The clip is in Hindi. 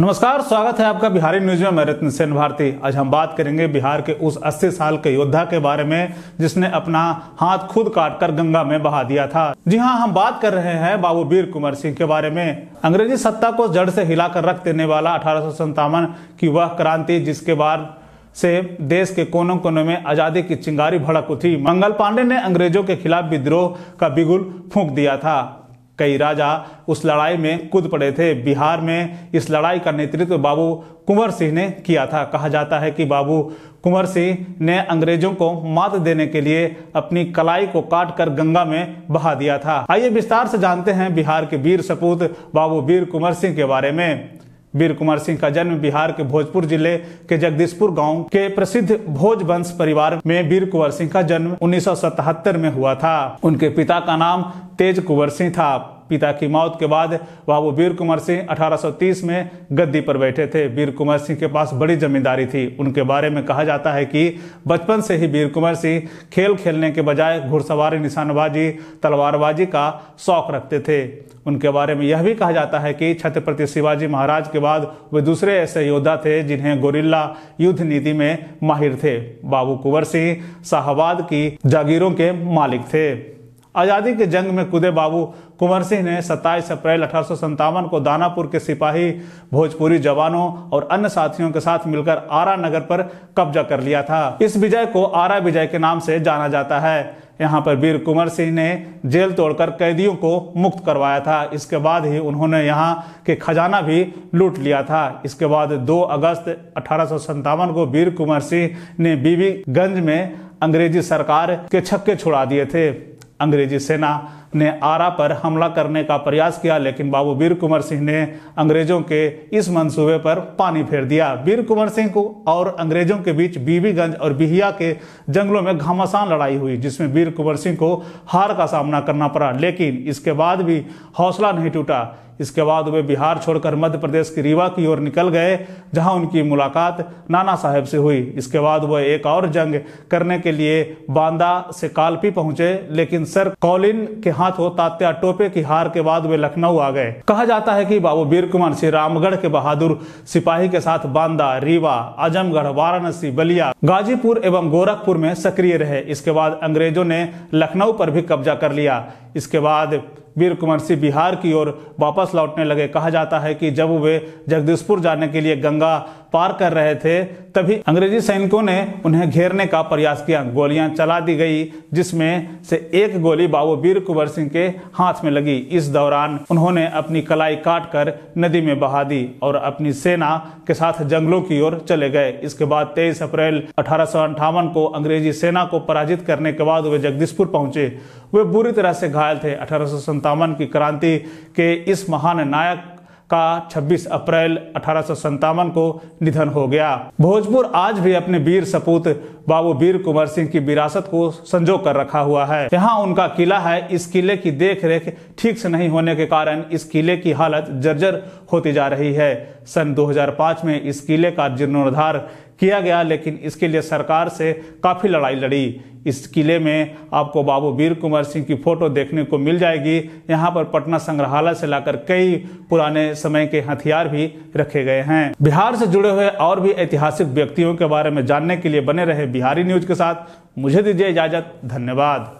नमस्कार स्वागत है आपका बिहारी न्यूज में मैं रत्न सेन भारती आज हम बात करेंगे बिहार के उस 80 साल के योद्धा के बारे में जिसने अपना हाथ खुद काटकर गंगा में बहा दिया था जी हाँ हम बात कर रहे हैं बाबू वीर कुमार सिंह के बारे में अंग्रेजी सत्ता को जड़ से हिलाकर रख देने वाला अठारह की वह क्रांति जिसके बाद से देश के कोनों कोनों में आजादी की चिंगारी भड़क उठी मंगल पांडे ने अंग्रेजों के खिलाफ विद्रोह का बिगुल फूंक दिया था कई राजा उस लड़ाई में कूद पड़े थे बिहार में इस लड़ाई का नेतृत्व बाबू कुंवर सिंह ने किया था कहा जाता है कि बाबू कुंवर सिंह ने अंग्रेजों को मात देने के लिए अपनी कलाई को काट कर गंगा में बहा दिया था आइए विस्तार से जानते हैं बिहार के वीर सपूत बाबू वीर कुंवर सिंह के बारे में वीर कुमार सिंह का जन्म बिहार के भोजपुर जिले के जगदीशपुर गांव के प्रसिद्ध भोज वंश परिवार में वीर कुंवर सिंह का जन्म उन्नीस में हुआ था उनके पिता का नाम तेज कुंवर सिंह था पिता की मौत के बाद बाबू वीर कुंवर सिंह 1830 में गद्दी पर बैठे थे वीर कुंवर सिंह के पास बड़ी जमींदारी थी उनके बारे में कहा जाता है कि बचपन से ही वीर कुंवर सिंह खेल खेलने के बजाय घुड़सवारी निशानबाजी तलवारबाजी का शौक रखते थे उनके बारे में यह भी कहा जाता है कि छत्रपति शिवाजी महाराज के बाद वे दूसरे ऐसे योद्धा थे जिन्हें गोरिल्ला युद्ध नीति में माहिर थे बाबू कुंवर सिंह शाहबाद की जागीरों के मालिक थे आज़ादी के जंग में कुदे बाबू कुंवर सिंह ने 27 अप्रैल अठारह को दानापुर के सिपाही भोजपुरी जवानों और अन्य साथियों के साथ मिलकर आरा नगर पर कब्जा कर लिया था इस विजय को आरा विजय के नाम से जाना जाता है यहाँ पर वीर कुंवर सिंह ने जेल तोड़कर कैदियों को मुक्त करवाया था इसके बाद ही उन्होंने यहाँ के खजाना भी लूट लिया था इसके बाद 2 अगस्त अठारह को वीर कुंवर सिंह ने बीबीगंज में अंग्रेजी सरकार के छक्के छुड़ा दिए थे अंग्रेजी सेना ने आरा पर हमला करने का प्रयास किया लेकिन बाबू वीर कुंवर सिंह ने अंग्रेजों के इस मंसूबे पर पानी फेर दिया वीर कुंवर सिंह को और अंग्रेजों के बीच बीबीगंज और बिहिया के जंगलों में घमासान लड़ाई हुई जिसमें वीर कुंवर सिंह को हार का सामना करना पड़ा लेकिन इसके बाद भी हौसला नहीं टूटा इसके बाद वे बिहार छोड़कर मध्य प्रदेश के रीवा की ओर निकल गए जहां उनकी मुलाकात नाना साहब से हुई इसके बाद वह एक और जंग करने के लिए बांदा से कालपी पहुंचे लेकिन सर कौलिन के हाथों तात्या टोपे की हार के बाद वे लखनऊ आ गए कहा जाता है कि बाबू बीर कुमार सिंह रामगढ़ के बहादुर सिपाही के साथ बांदा रीवा आजमगढ़ वाराणसी बलिया गाजीपुर एवं गोरखपुर में सक्रिय रहे इसके बाद अंग्रेजों ने लखनऊ पर भी कब्जा कर लिया इसके बाद वीर कुंवर सिंह बिहार की ओर वापस लौटने लगे कहा जाता है कि जब वे जगदीशपुर जाने के लिए गंगा पार कर रहे थे तभी अंग्रेजी सैनिकों ने उन्हें घेरने का प्रयास किया गोलियां चला दी गई जिसमें से एक गोली बाबू वीर कुंवर सिंह के हाथ में लगी इस दौरान उन्होंने अपनी कलाई काट कर नदी में बहा दी और अपनी सेना के साथ जंगलों की ओर चले गए इसके बाद तेईस अप्रैल अठारह को अंग्रेजी सेना को पराजित करने के बाद वे जगदीशपुर पहुंचे वे बुरी तरह से घायल थे अठारह की क्रांति के इस महान नायक का 26 अप्रैल अठारह को निधन हो गया भोजपुर आज भी अपने वीर सपूत बाबू वीर कुमार सिंह की विरासत को संजो कर रखा हुआ है यहाँ उनका किला है इस किले की देख रेख ठीक से नहीं होने के कारण इस किले की हालत जर्जर होती जा रही है सन 2005 में इस किले का जीर्णोद्धार किया गया लेकिन इसके लिए सरकार से काफी लड़ाई लड़ी इस किले में आपको बाबू वीर कुंवर सिंह की फ़ोटो देखने को मिल जाएगी यहाँ पर पटना संग्रहालय से लाकर कई पुराने समय के हथियार भी रखे गए हैं बिहार से जुड़े हुए और भी ऐतिहासिक व्यक्तियों के बारे में जानने के लिए बने रहे बिहारी न्यूज के साथ मुझे दीजिए इजाजत धन्यवाद